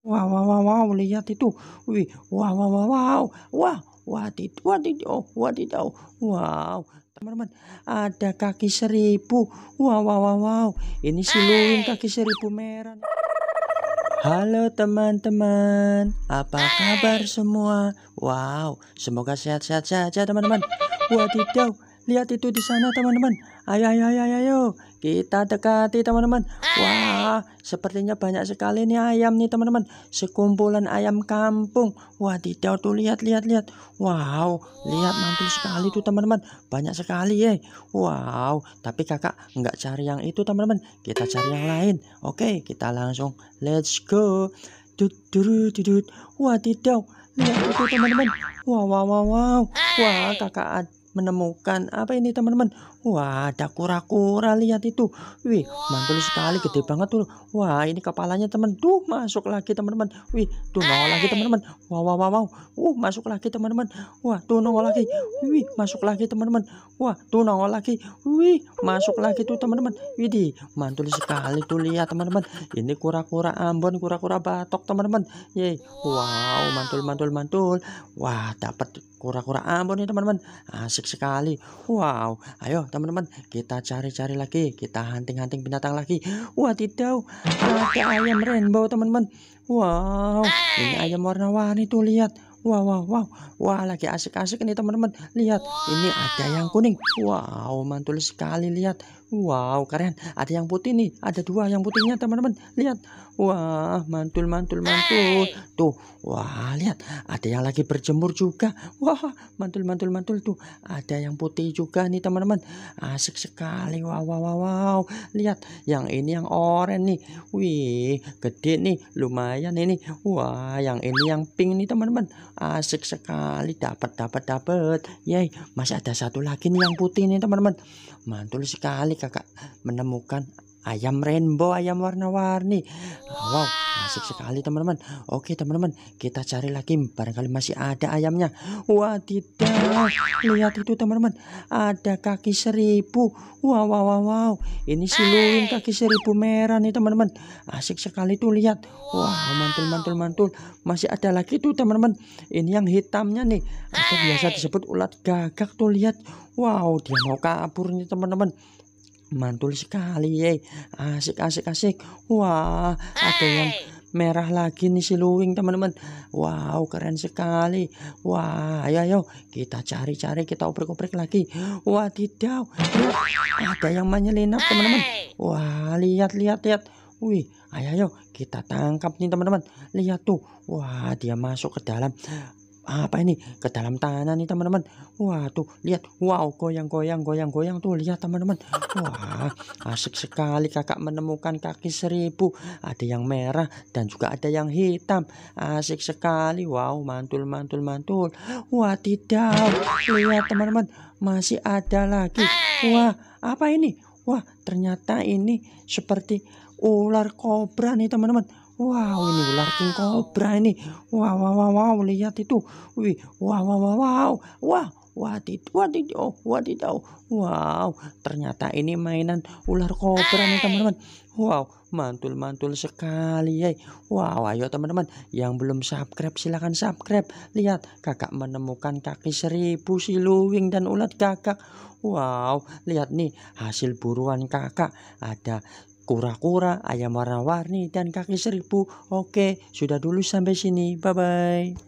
Wow, wow, wow, wow, lihat itu. Wih, wow, wow, wow, wow. Wah, wadid, wadidaw, wadidaw. Wow, teman-teman, ada kaki seribu. Wow, wow, wow, wow. Ini siluin kaki seribu merah. Halo teman-teman, apa kabar semua? Wow, semoga sehat-sehat saja teman-teman. Wadidaw, Lihat itu di sana teman-teman. Ayo, ayo, ayo, ayo. Kita dekati teman-teman. Wah, sepertinya banyak sekali nih ayam nih teman-teman. Sekumpulan ayam kampung. Wah, tidak tuh lihat, lihat, lihat. Wow, lihat mantul sekali tuh teman-teman. Banyak sekali ya. Wow, tapi kakak nggak cari yang itu teman-teman. Kita cari yang lain. Oke, kita langsung let's go. Wah, tidak. Lihat itu teman-teman. Wow, wow, wow, wow. Wah, kakak ada menemukan apa ini teman-teman Wah, ada kura-kura lihat itu. Wih, mantul sekali, gede banget tuh. Wah, ini kepalanya teman. Duh, masuk lagi teman-teman. Wih, tuh nongol lagi teman-teman. Wow, wow, wow, wow. Uh, masuk lagi teman-teman. Wah, tuh nongol lagi. Wih, masuk lagi teman-teman. Wah, tuh nongol lagi. Wih, masuk lagi tuh teman-teman. Widih, mantul sekali tuh lihat teman-teman. Ini kura-kura Ambon, kura-kura Batok teman-teman. Yey, Wow, mantul, mantul, mantul. Wah, dapat kura-kura Ambon nih teman-teman. Asik sekali. Wow, ayo teman-teman kita cari-cari lagi kita hunting-hunting binatang lagi wah tidak ada ayam rainbow teman-teman wow ini ayam warna-warni tuh lihat Wow, wow, wow. Wah, lagi asik-asik ini teman-teman. Lihat, wow. ini ada yang kuning. Wow, mantul sekali lihat. Wow, keren. Ada yang putih nih. Ada dua yang putihnya, teman-teman. Lihat. Wah, mantul, mantul, mantul. Hey. Tuh, wah, lihat. Ada yang lagi berjemur juga. Wah, mantul, mantul, mantul. Tuh, ada yang putih juga nih, teman-teman. Asik sekali. Wow, wow, wow, wow. Lihat, yang ini yang oranye nih. Wih, gede nih. Lumayan ini. Wah, yang ini yang pink nih, teman-teman asik ah, sekali dapat dapat dapat yey masih ada satu lagi nih yang putih nih teman-teman mantul sekali kakak menemukan ayam rainbow, ayam warna-warni. Ah, wow, asik sekali teman-teman. Oke teman-teman, kita cari lagi. Barangkali masih ada ayamnya. Wah tidak, lihat itu teman-teman. Ada kaki seribu. Wow, wow, wow, wow. Ini siluin kaki seribu merah nih teman-teman. Asik sekali tuh lihat. Wah, mantul, mantul, mantul. Masih ada lagi tuh teman-teman. Ini yang hitamnya nih. Atau biasa disebut ulat gagak tuh lihat. Wow, dia mau kabur nih teman-teman mantul sekali ye asik asik asik wah hey. ada yang merah lagi nih si luwing teman-teman wow keren sekali wah ayo ayo kita cari-cari kita oprek-oprek lagi wah tidak ada yang menyelinap teman-teman wah lihat lihat lihat Wih, ayo, ayo kita tangkap nih teman-teman. Lihat tuh, wah dia masuk ke dalam apa ini ke dalam tanah nih teman-teman wah tuh lihat wow goyang goyang goyang goyang tuh lihat teman-teman wah asik sekali kakak menemukan kaki seribu ada yang merah dan juga ada yang hitam asik sekali wow mantul mantul mantul wah tidak lihat teman-teman masih ada lagi wah apa ini wah ternyata ini seperti ular kobra nih teman-teman Wow, ini ular king cobra ini. Wow, wow, wow, wow. lihat itu. Wih, wow, wow, wow, wow. Wah, Wadidaw, wadidaw, oh, wadidaw. Oh. Wow, ternyata ini mainan ular kobra nih teman-teman. Wow, mantul-mantul sekali ya. Wow, ayo teman-teman yang belum subscribe silahkan subscribe. Lihat, kakak menemukan kaki seribu siluwing dan ulat kakak, Wow, lihat nih hasil buruan kakak. Ada kura-kura, ayam warna-warni, dan kaki seribu. Oke, sudah dulu sampai sini. Bye-bye.